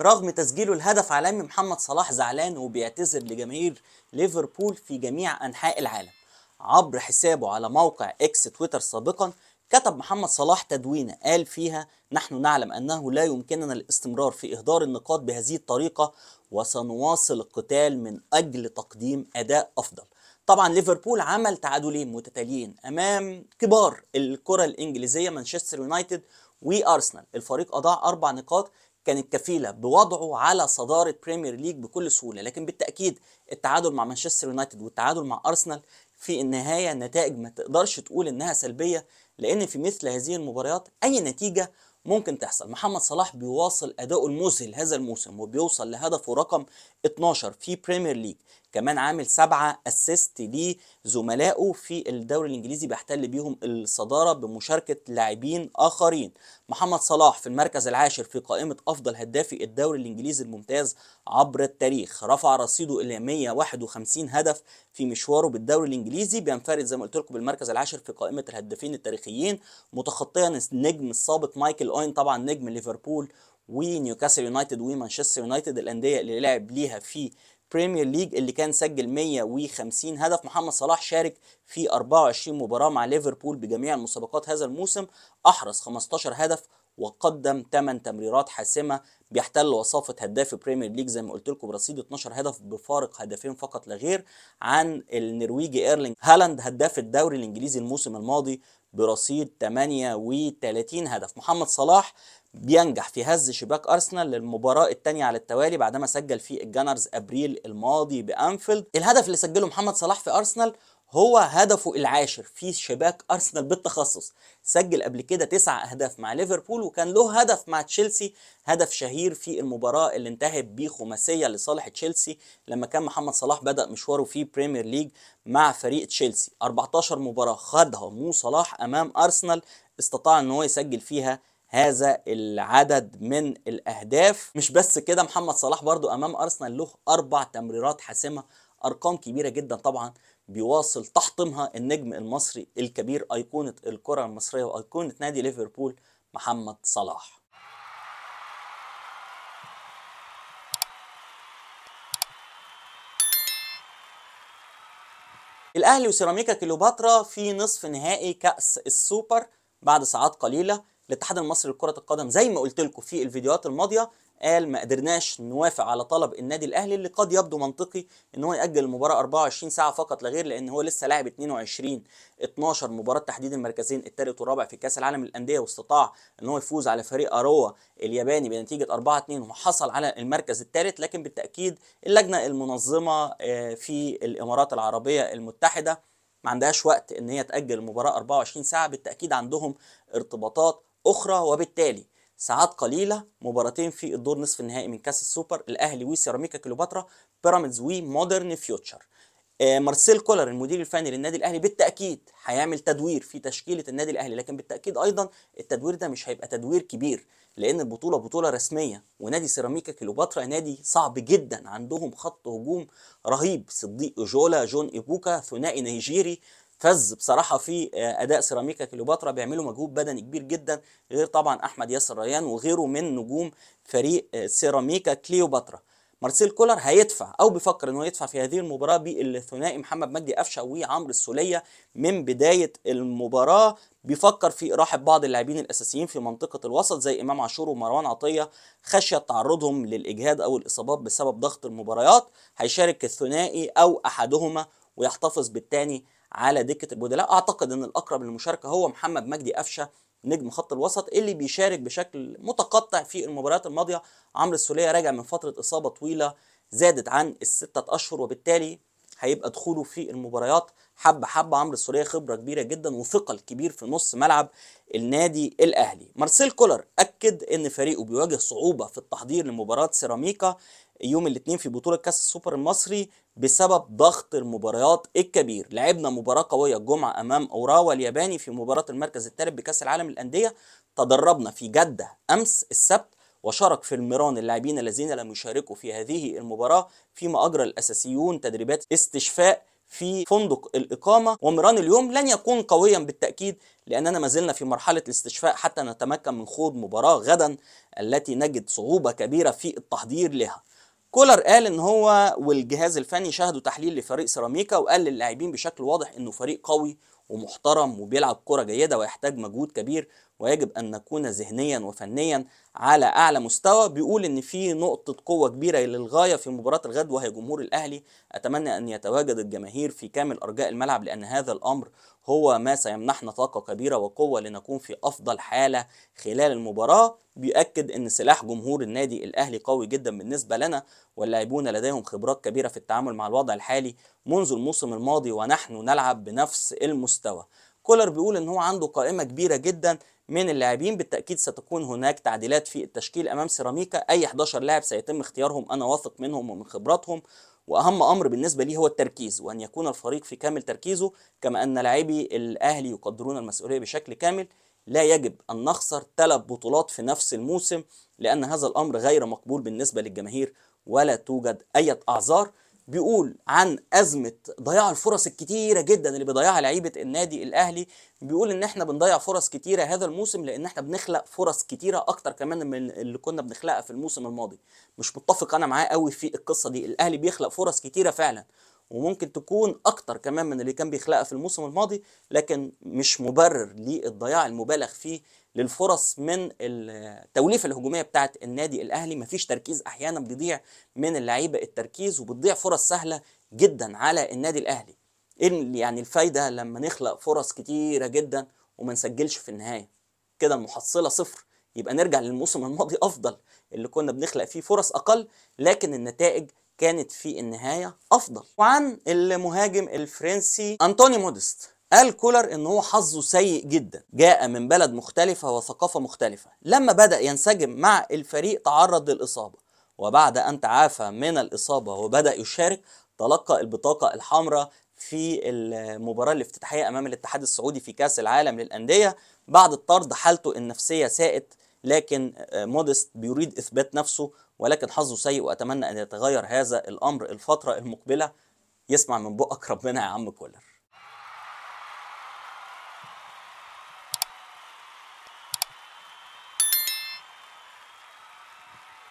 رغم تسجيله الهدف عالمي محمد صلاح زعلان وبيعتذر لجماهير ليفربول في جميع أنحاء العالم عبر حسابه على موقع إكس تويتر سابقا كتب محمد صلاح تدوينة قال فيها نحن نعلم أنه لا يمكننا الاستمرار في إهدار النقاط بهذه الطريقة وسنواصل القتال من أجل تقديم أداء أفضل طبعا ليفربول عمل تعادلين متتاليين أمام كبار الكرة الإنجليزية مانشستر يونايتد وارسنال الفريق اضاع اربع نقاط كانت كفيله بوضعه على صداره بريمير ليج بكل سهوله لكن بالتاكيد التعادل مع مانشستر يونايتد والتعادل مع ارسنال في النهايه نتائج ما تقدرش تقول انها سلبيه لان في مثل هذه المباريات اي نتيجه ممكن تحصل محمد صلاح بيواصل اداؤه المذهل هذا الموسم وبيوصل لهدفه رقم 12 في بريمير ليج كمان عامل سبعة اسيست لزملائه في الدوري الانجليزي بيحتل بيهم الصداره بمشاركه لاعبين اخرين محمد صلاح في المركز العاشر في قائمه افضل هدافي الدوري الانجليزي الممتاز عبر التاريخ رفع رصيده الى 151 هدف في مشواره بالدوري الانجليزي بينفرد زي ما قلت لكم بالمركز العاشر في قائمه الهدافين التاريخيين متخطيا النجم السابق مايكل اوين طبعا نجم ليفربول ونيوكاسل يونايتد ومانشستر يونايتد الانديه اللي لعب ليها في البريمير ليج اللي كان سجل 150 هدف محمد صلاح شارك في 24 مباراة مع ليفربول بجميع المسابقات هذا الموسم أحرز 15 هدف وقدم 8 تمريرات حاسمة بيحتل وصافة هداف بريمير ليج زي ما قلت لكم برصيد 12 هدف بفارق هدفين فقط لا غير عن النرويجي ايرلينج هالاند هداف الدوري الانجليزي الموسم الماضي برصيد 38 هدف محمد صلاح بينجح في هز شباك ارسنال للمباراه الثانيه على التوالي بعدما سجل في الجانرز ابريل الماضي بانفيلد الهدف اللي سجله محمد صلاح في ارسنال هو هدفه العاشر في شباك ارسنال بالتخصص سجل قبل كده تسع اهداف مع ليفربول وكان له هدف مع تشيلسي هدف شهير في المباراه اللي انتهت بخماسيه لصالح تشيلسي لما كان محمد صلاح بدا مشواره في بريمير ليج مع فريق تشيلسي 14 مباراه خدها مو صلاح امام ارسنال استطاع ان هو يسجل فيها هذا العدد من الاهداف مش بس كده محمد صلاح برضو امام ارسنال له اربع تمريرات حاسمه ارقام كبيره جدا طبعا بيواصل تحطمها النجم المصري الكبير ايقونه الكره المصريه وايقونه نادي ليفربول محمد صلاح الاهلي وسيراميكا كليوباترا في نصف نهائي كاس السوبر بعد ساعات قليله الاتحاد المصري لكره القدم زي ما قلت لكم في الفيديوهات الماضيه قال ما قدرناش نوافق على طلب النادي الاهلي اللي قد يبدو منطقي ان هو ياجل المباراه 24 ساعه فقط لا غير لان هو لسه لاعب 22 12 مباراه تحديد المركزين الثالث والرابع في كاس العالم للانديه واستطاع ان هو يفوز على فريق اروا الياباني بنتيجه 4 2 وحصل على المركز الثالث لكن بالتاكيد اللجنه المنظمه آه، في الامارات العربيه المتحده ما عندهاش وقت ان هي تاجل المباراه 24 ساعه بالتاكيد عندهم ارتباطات أخرى وبالتالي ساعات قليلة مباراتين في الدور نصف النهائي من كأس السوبر الأهلي وسيراميكا كليوباترا بيراميدز ومودرن فيوتشر آه، مارسيل كولر المدير الفني للنادي الاهلي بالتاكيد هيعمل تدوير في تشكيله النادي الاهلي لكن بالتاكيد ايضا التدوير ده مش هيبقى تدوير كبير لان البطوله بطوله رسميه ونادي سيراميكا كليوباترا نادي صعب جدا عندهم خط هجوم رهيب صديق جولا جون ايبوكا ثنائي نيجيري فز بصراحه في آه، اداء سيراميكا كليوباترا بيعملوا مجهود بدني كبير جدا غير طبعا احمد ياسر ريان وغيره من نجوم فريق آه، سيراميكا كليوباترا مارسيل كولر هيدفع او بيفكر انه يدفع في هذه المباراه بالثنائي محمد مجدي قفشه وعمرو السوليه من بدايه المباراه بيفكر في إراحة بعض اللاعبين الأساسيين في منطقة الوسط زي إمام عاشور ومروان عطية خشية تعرضهم للإجهاد أو الإصابات بسبب ضغط المباريات هيشارك الثنائي أو أحدهما ويحتفظ بالتاني على دكه البدلاء اعتقد ان الاقرب للمشاركه هو محمد مجدي قفشه نجم خط الوسط اللي بيشارك بشكل متقطع في المباريات الماضيه عمرو السوليه راجع من فتره اصابه طويله زادت عن الستة اشهر وبالتالي هيبقى دخوله في المباريات حبه حبه عمرو السوليه خبره كبيره جدا وثقل كبير في نص ملعب النادي الاهلي مارسيل كولر اكد ان فريقه بيواجه صعوبه في التحضير لمباراه سيراميكا يوم الاثنين في بطوله كاس السوبر المصري بسبب ضغط المباريات الكبير لعبنا مباراه قويه الجمعه امام اوراوا الياباني في مباراه المركز الثالث بكاس العالم للانديه تدربنا في جده امس السبت وشارك في الميران اللاعبين الذين لم يشاركوا في هذه المباراه فيما اجرى الاساسيون تدريبات استشفاء في فندق الإقامة ومران اليوم لن يكون قويا بالتأكيد لأننا ما زلنا في مرحلة الاستشفاء حتى نتمكن من خوض مباراة غدا التي نجد صعوبة كبيرة في التحضير لها كولر قال ان هو والجهاز الفني شاهدوا تحليل لفريق سيراميكا وقال للاعبين بشكل واضح انه فريق قوي ومحترم وبيلعب كرة جيدة ويحتاج مجهود كبير ويجب أن نكون ذهنيا وفنيا على أعلى مستوى بيقول إن في نقطة قوة كبيرة للغاية في مباراة الغد وهي جمهور الأهلي أتمنى أن يتواجد الجماهير في كامل أرجاء الملعب لأن هذا الأمر هو ما سيمنحنا طاقة كبيرة وقوة لنكون في أفضل حالة خلال المباراة بيؤكد أن سلاح جمهور النادي الأهلي قوي جدا بالنسبة لنا واللاعبون لديهم خبرات كبيرة في التعامل مع الوضع الحالي منذ الموسم الماضي ونحن نلعب بنفس المستوى المستوى كولر بيقول ان هو عنده قائمه كبيره جدا من اللاعبين بالتاكيد ستكون هناك تعديلات في التشكيل امام سيراميكا اي 11 لاعب سيتم اختيارهم انا واثق منهم ومن خبراتهم واهم امر بالنسبه لي هو التركيز وان يكون الفريق في كامل تركيزه كما ان لاعبي الاهلي يقدرون المسؤوليه بشكل كامل لا يجب ان نخسر ثلاث بطولات في نفس الموسم لان هذا الامر غير مقبول بالنسبه للجماهير ولا توجد اي اعذار بيقول عن ازمه ضياع الفرص الكتيره جدا اللي بيضيعها لعيبه النادي الاهلي بيقول ان احنا بنضيع فرص كتيره هذا الموسم لان احنا بنخلق فرص كتيره اكتر كمان من اللي كنا بنخلقها في الموسم الماضي مش متفق انا معاه قوي في القصه دي الاهلي بيخلق فرص كتيره فعلا وممكن تكون اكتر كمان من اللي كان بيخلقها في الموسم الماضي لكن مش مبرر للضياع المبالغ فيه للفرص من التوليفه الهجوميه بتاعه النادي الاهلي مفيش تركيز احيانا بيضيع من اللعيبه التركيز وبتضيع فرص سهله جدا على النادي الاهلي ايه يعني الفايده لما نخلق فرص كتيره جدا وما نسجلش في النهايه كده المحصله صفر يبقى نرجع للموسم الماضي افضل اللي كنا بنخلق فيه فرص اقل لكن النتائج كانت في النهاية أفضل وعن المهاجم الفرنسي أنتوني مودست قال كولر ان هو حظه سيء جدا جاء من بلد مختلفة وثقافة مختلفة لما بدأ ينسجم مع الفريق تعرض للإصابة وبعد أن تعافى من الإصابة وبدأ يشارك تلقى البطاقة الحمراء في المباراة الافتتاحية أمام الاتحاد السعودي في كأس العالم للأندية بعد الطرد حالته النفسية ساءت لكن مودست بيريد إثبات نفسه ولكن حظه سيء واتمنى ان يتغير هذا الامر الفتره المقبله يسمع من بقك ربنا يا عم كولر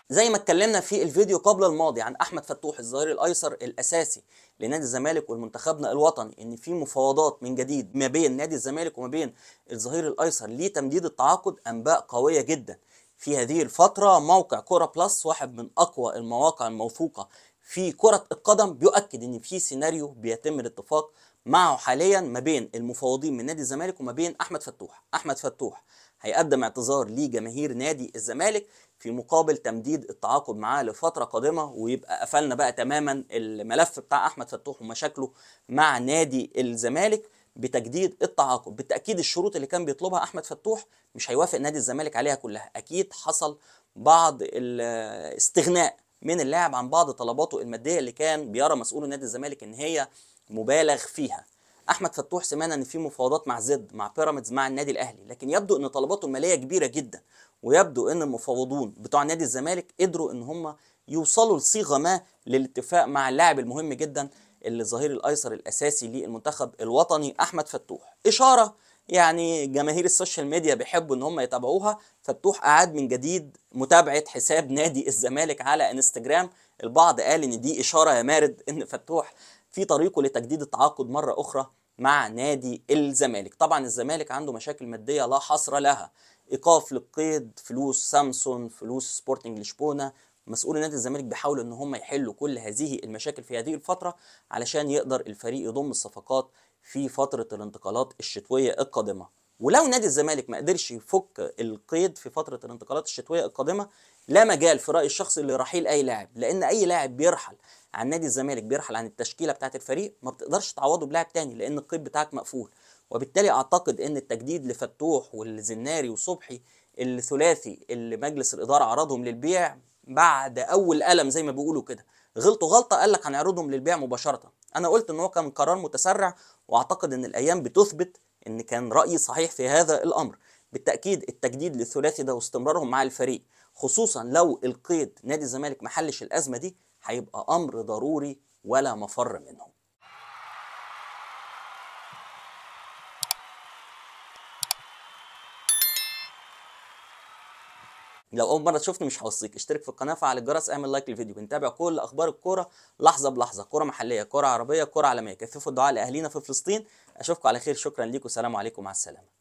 زي ما اتكلمنا في الفيديو قبل الماضي عن احمد فتوح الظهير الايسر الاساسي لنادي الزمالك والمنتخبنا الوطني ان في مفاوضات من جديد ما بين نادي الزمالك وما بين الظهير الايسر لتمديد التعاقد انباء قويه جدا في هذه الفترة موقع كورة بلس واحد من أقوى المواقع الموثوقة في كرة القدم بيؤكد إن في سيناريو بيتم الاتفاق معه حاليا ما بين المفوضين من نادي الزمالك وما بين أحمد فتوح، أحمد فتوح هيقدم اعتذار لجماهير نادي الزمالك في مقابل تمديد التعاقد معاه لفتره قادمه ويبقى قفلنا بقى تماما الملف بتاع احمد فتوح ومشاكله مع نادي الزمالك بتجديد التعاقد بالتاكيد الشروط اللي كان بيطلبها احمد فتوح مش هيوافق نادي الزمالك عليها كلها اكيد حصل بعض الاستغناء من اللاعب عن بعض طلباته الماديه اللي كان بيرى مسؤول نادي الزمالك ان هي مبالغ فيها احمد فتوح سمعنا ان في مفاوضات مع زد مع بيراميدز مع النادي الاهلي لكن يبدو ان طلباته الماليه كبيره جدا ويبدو ان المفاوضون بتوع نادي الزمالك قدروا ان هم يوصلوا لصيغه ما للاتفاق مع اللاعب المهم جدا اللي الظهير الايسر الاساسي للمنتخب الوطني احمد فتوح اشاره يعني جماهير السوشيال ميديا بيحبوا ان هم يتابعوها فتوح اعاد من جديد متابعه حساب نادي الزمالك على انستجرام البعض قال ان دي اشاره يا مارد ان فتوح في طريقه لتجديد التعاقد مره اخرى مع نادي الزمالك طبعا الزمالك عنده مشاكل ماديه لا حصر لها ايقاف للقيد فلوس سامسون فلوس سبورتنج لشبونه مسؤولي نادي الزمالك بيحاولوا ان هم يحلوا كل هذه المشاكل في هذه الفتره علشان يقدر الفريق يضم الصفقات في فتره الانتقالات الشتويه القادمه ولو نادي الزمالك ما قدرش يفك القيد في فتره الانتقالات الشتويه القادمه لا مجال في رايي الشخصي لرحيل اي لاعب لان اي لاعب بيرحل عن نادي الزمالك بيرحل عن التشكيله بتاعه الفريق ما بتقدرش تعوضه بلاعب تاني لان القيد بتاعك مقفول وبالتالي اعتقد ان التجديد لفتوح والزناري وصبحي الثلاثي اللي مجلس الاداره عرضهم للبيع بعد اول قلم زي ما بيقولوا كده غلطوا غلطه قال لك هنعرضهم للبيع مباشره انا قلت ان هو كان قرار متسرع واعتقد ان الايام بتثبت ان كان رايي صحيح في هذا الامر بالتاكيد التجديد للثلاثي ده واستمرارهم مع الفريق خصوصا لو القيد نادي الزمالك محلش الازمه دي هيبقى امر ضروري ولا مفر منه لو اول مره تشوفني مش هوصيك اشترك في القناه فعل الجرس اعمل لايك للفيديو بنتابع كل اخبار الكوره لحظه بلحظه كوره محليه كوره عربيه كوره عالميه كثفوا الدعاء لاهلينا في فلسطين اشوفكم على خير شكرا ليكم سلام عليكم مع السلامه